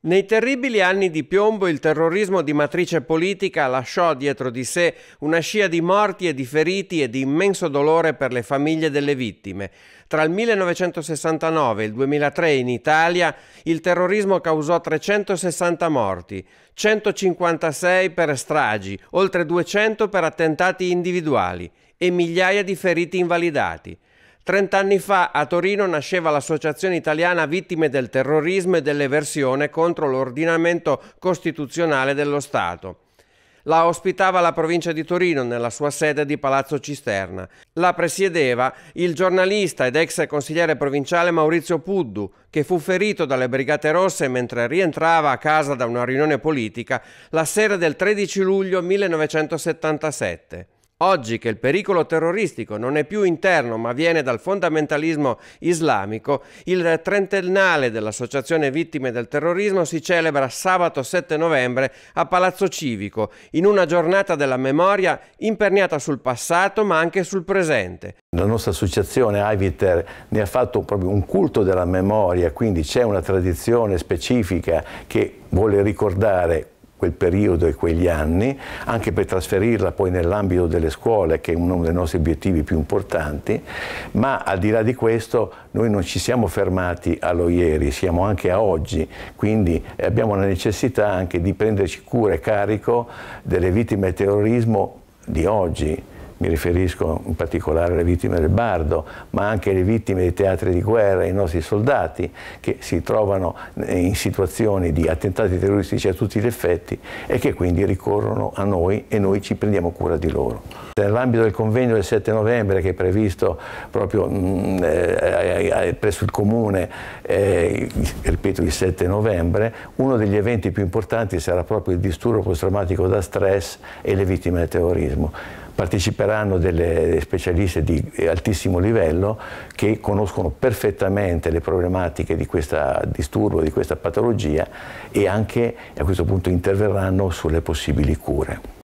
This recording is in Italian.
Nei terribili anni di piombo il terrorismo di matrice politica lasciò dietro di sé una scia di morti e di feriti e di immenso dolore per le famiglie delle vittime. Tra il 1969 e il 2003 in Italia il terrorismo causò 360 morti, 156 per stragi, oltre 200 per attentati individuali e migliaia di feriti invalidati. Trent'anni fa a Torino nasceva l'Associazione Italiana Vittime del Terrorismo e dell'Eversione contro l'ordinamento costituzionale dello Stato. La ospitava la provincia di Torino nella sua sede di Palazzo Cisterna. La presiedeva il giornalista ed ex consigliere provinciale Maurizio Puddu, che fu ferito dalle Brigate Rosse mentre rientrava a casa da una riunione politica la sera del 13 luglio 1977. Oggi che il pericolo terroristico non è più interno ma viene dal fondamentalismo islamico, il trentennale dell'Associazione Vittime del Terrorismo si celebra sabato 7 novembre a Palazzo Civico, in una giornata della memoria imperniata sul passato ma anche sul presente. La nostra associazione Iviter ne ha fatto proprio un culto della memoria, quindi c'è una tradizione specifica che vuole ricordare quel periodo e quegli anni, anche per trasferirla poi nell'ambito delle scuole, che è uno dei nostri obiettivi più importanti, ma al di là di questo noi non ci siamo fermati allo ieri, siamo anche a oggi, quindi eh, abbiamo la necessità anche di prenderci cura e carico delle vittime del terrorismo di oggi, mi riferisco in particolare alle vittime del Bardo, ma anche alle vittime dei teatri di guerra, i nostri soldati che si trovano eh, in situazioni di attentati terroristici a tutti gli effetti e che quindi ricorrono a noi e noi ci prendiamo cura di loro. Nell'ambito del convegno del 7 novembre che è previsto proprio mh, mm, eh, eh, presso il Comune, eh, ripeto il 7 novembre, uno degli eventi più importanti sarà proprio il disturbo post-traumatico da stress e le vittime del terrorismo parteciperanno delle specialiste di altissimo livello che conoscono perfettamente le problematiche di questo disturbo, di questa patologia e anche a questo punto interverranno sulle possibili cure.